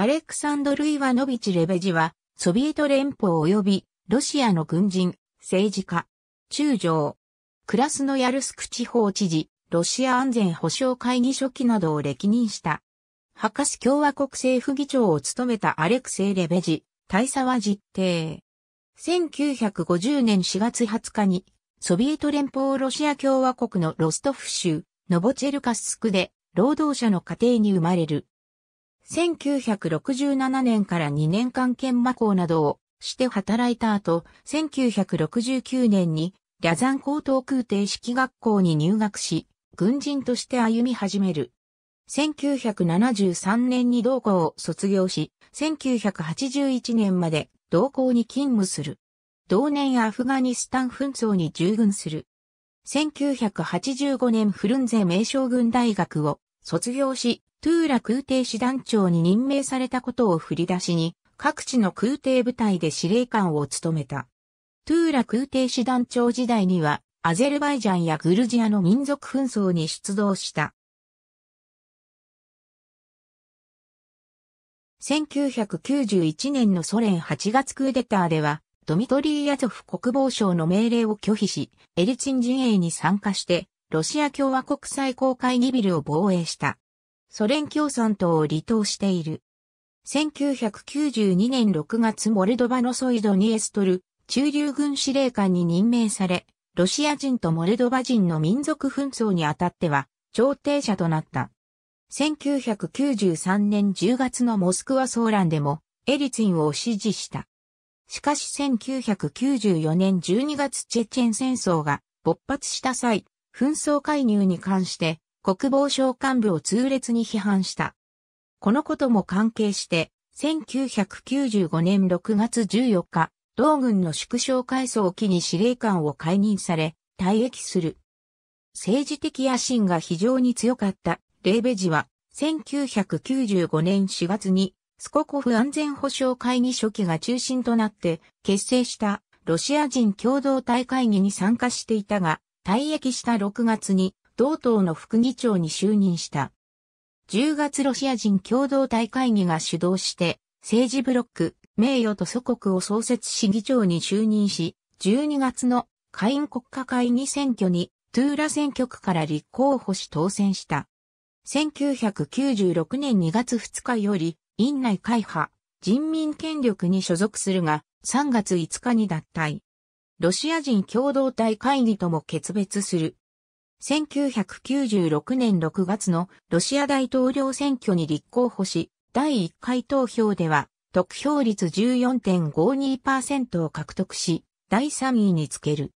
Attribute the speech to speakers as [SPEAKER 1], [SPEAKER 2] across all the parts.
[SPEAKER 1] アレクサンドル・イワノビチ・レベジは、ソビエト連邦及び、ロシアの軍人、政治家、中将、クラスノヤルスク地方知事、ロシア安全保障会議書記などを歴任した。博士共和国政府議長を務めたアレクセイ・レベジ、大佐は実定。1950年4月20日に、ソビエト連邦ロシア共和国のロストフ州、ノボチェルカスクで、労働者の家庭に生まれる。1967年から2年間研磨校などをして働いた後、1969年に、ザン高等空挺式学校に入学し、軍人として歩み始める。1973年に同校を卒業し、1981年まで同校に勤務する。同年アフガニスタン紛争に従軍する。1985年フルンゼ名将軍大学を卒業し、トゥーラ空挺師団長に任命されたことを振り出しに、各地の空挺部隊で司令官を務めた。トゥーラ空挺師団長時代には、アゼルバイジャンやグルジアの民族紛争に出動した。1991年のソ連8月クーデターでは、ドミトリー・ヤゾフ国防省の命令を拒否し、エリツィン陣営に参加して、ロシア共和国最高会議ビルを防衛した。ソ連共産党を離党している。1992年6月モルドバのソイドニエストル中流軍司令官に任命され、ロシア人とモルドバ人の民族紛争にあたっては、調停者となった。1993年10月のモスクワ騒乱でも、エリツィンを支持した。しかし1994年12月チェチェン戦争が勃発した際、紛争介入に関して国防省幹部を痛烈に批判した。このことも関係して、1995年6月14日、同軍の縮小改装を機に司令官を解任され、退役する。政治的野心が非常に強かったレーベジは、1995年4月に、スココフ安全保障会議初期が中心となって結成したロシア人共同体会議に参加していたが、退役した6月に同党の副議長に就任した。10月ロシア人共同体会議が主導して、政治ブロック、名誉と祖国を創設し議長に就任し、12月の下院国家会議選挙にトゥーラ選挙区から立候補し当選した。1996年2月2日より、院内会派、人民権力に所属するが、3月5日に脱退。ロシア人共同体会議とも決別する。1996年6月のロシア大統領選挙に立候補し、第1回投票では、得票率14.52%を獲得し、第3位につける。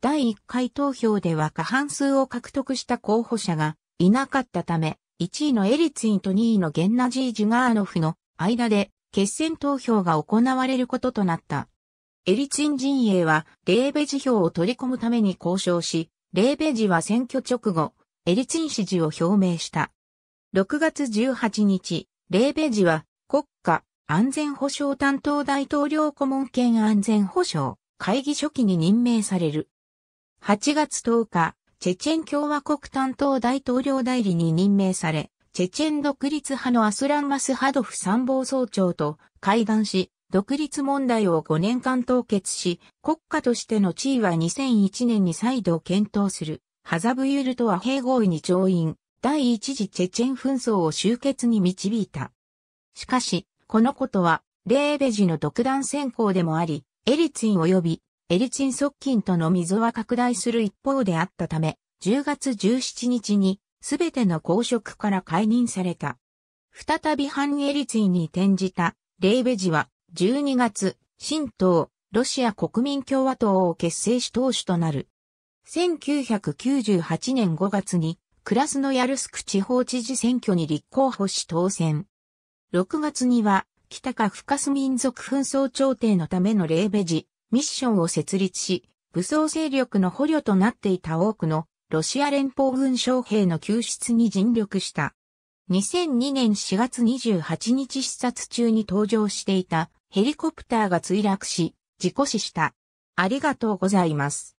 [SPEAKER 1] 第1回投票では過半数を獲得した候補者がいなかったため、1位のエリツィンと2位のゲンナジー・ジュガーノフの間で決選投票が行われることとなった。エリツィン陣営は、レーベジ票を取り込むために交渉し、レーベジは選挙直後、エリツィン支持を表明した。6月18日、レーベジは、国家安全保障担当大統領顧問兼安全保障会議初期に任命される。8月10日、チェチェン共和国担当大統領代理に任命され、チェチェン独立派のアスラン・マスハドフ参謀総長と会談し、独立問題を5年間凍結し、国家としての地位は2001年に再度検討する、ハザブユルトは併合意に調印、第一次チェチェン紛争を終結に導いた。しかし、このことは、レーベジの独断選行でもあり、エリツィン及び、エリツィン側近との溝は拡大する一方であったため、10月17日に、すべての公職から解任された。再び反エリツィンに転じた、レーベジは、12月、新党、ロシア国民共和党を結成し党首となる。1998年5月に、クラスノヤルスク地方知事選挙に立候補し当選。6月には、北カフカス民族紛争調停のためのレーベジ、ミッションを設立し、武装勢力の捕虜となっていた多くのロシア連邦軍将兵の救出に尽力した。2002年4月28日視察中に登場していたヘリコプターが墜落し、事故死した。ありがとうございます。